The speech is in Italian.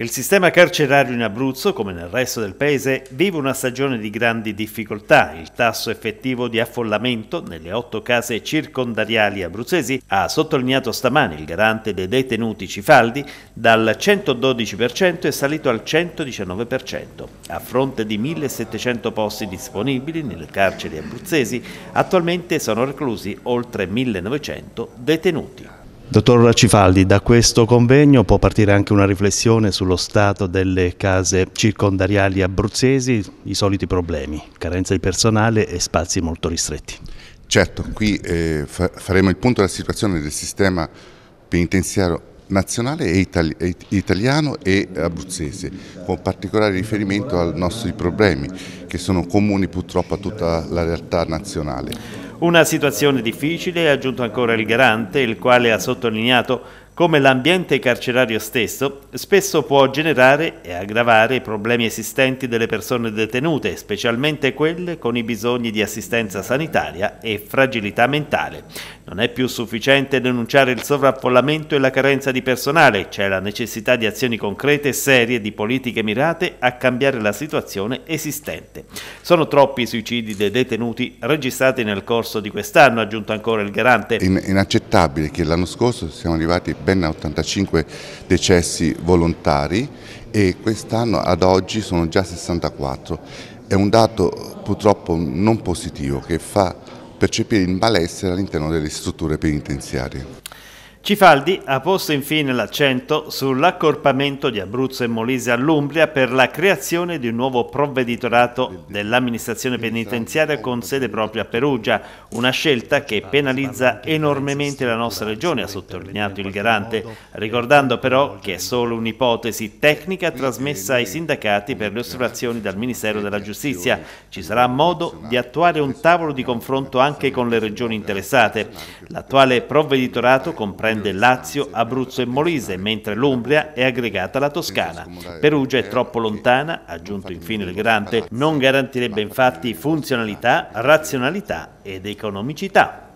Il sistema carcerario in Abruzzo, come nel resto del paese, vive una stagione di grandi difficoltà. Il tasso effettivo di affollamento nelle otto case circondariali abruzzesi ha sottolineato stamani il garante dei detenuti Cifaldi dal 112% è salito al 119%. A fronte di 1700 posti disponibili nelle carceri abruzzesi, attualmente sono reclusi oltre 1900 detenuti. Dottor Cifaldi, da questo convegno può partire anche una riflessione sullo stato delle case circondariali abruzzesi, i soliti problemi, carenza di personale e spazi molto ristretti. Certo, qui eh, fa faremo il punto della situazione del sistema penitenziario nazionale e itali italiano e abruzzese, con particolare riferimento ai nostri problemi che sono comuni purtroppo a tutta la realtà nazionale. Una situazione difficile, ha aggiunto ancora il garante, il quale ha sottolineato come l'ambiente carcerario stesso, spesso può generare e aggravare i problemi esistenti delle persone detenute, specialmente quelle con i bisogni di assistenza sanitaria e fragilità mentale. Non è più sufficiente denunciare il sovraffollamento e la carenza di personale, c'è la necessità di azioni concrete e serie di politiche mirate a cambiare la situazione esistente. Sono troppi i suicidi dei detenuti registrati nel corso di quest'anno, ha aggiunto ancora il garante. In inaccettabile che l'anno scorso siamo arrivati ben 85 decessi volontari e quest'anno ad oggi sono già 64. È un dato purtroppo non positivo che fa percepire il malessere all'interno delle strutture penitenziarie. Cifaldi ha posto infine l'accento sull'accorpamento di Abruzzo e Molise all'Umbria per la creazione di un nuovo provveditorato dell'amministrazione penitenziaria diciamo, con sede diciamo, propria a Perugia, una scelta che penalizza enormemente la nostra regione, ha sottolineato il garante, ricordando però che è solo un'ipotesi tecnica trasmessa ai sindacati per le osservazioni dal Ministero della Giustizia. Ci sarà modo di attuare un tavolo di confronto anche con le regioni interessate. L'attuale provveditorato comprende comprende Lazio, Abruzzo e Molise, mentre l'Umbria è aggregata alla Toscana. Perugia è troppo lontana, aggiunto infine il Grante, non garantirebbe infatti funzionalità, razionalità ed economicità.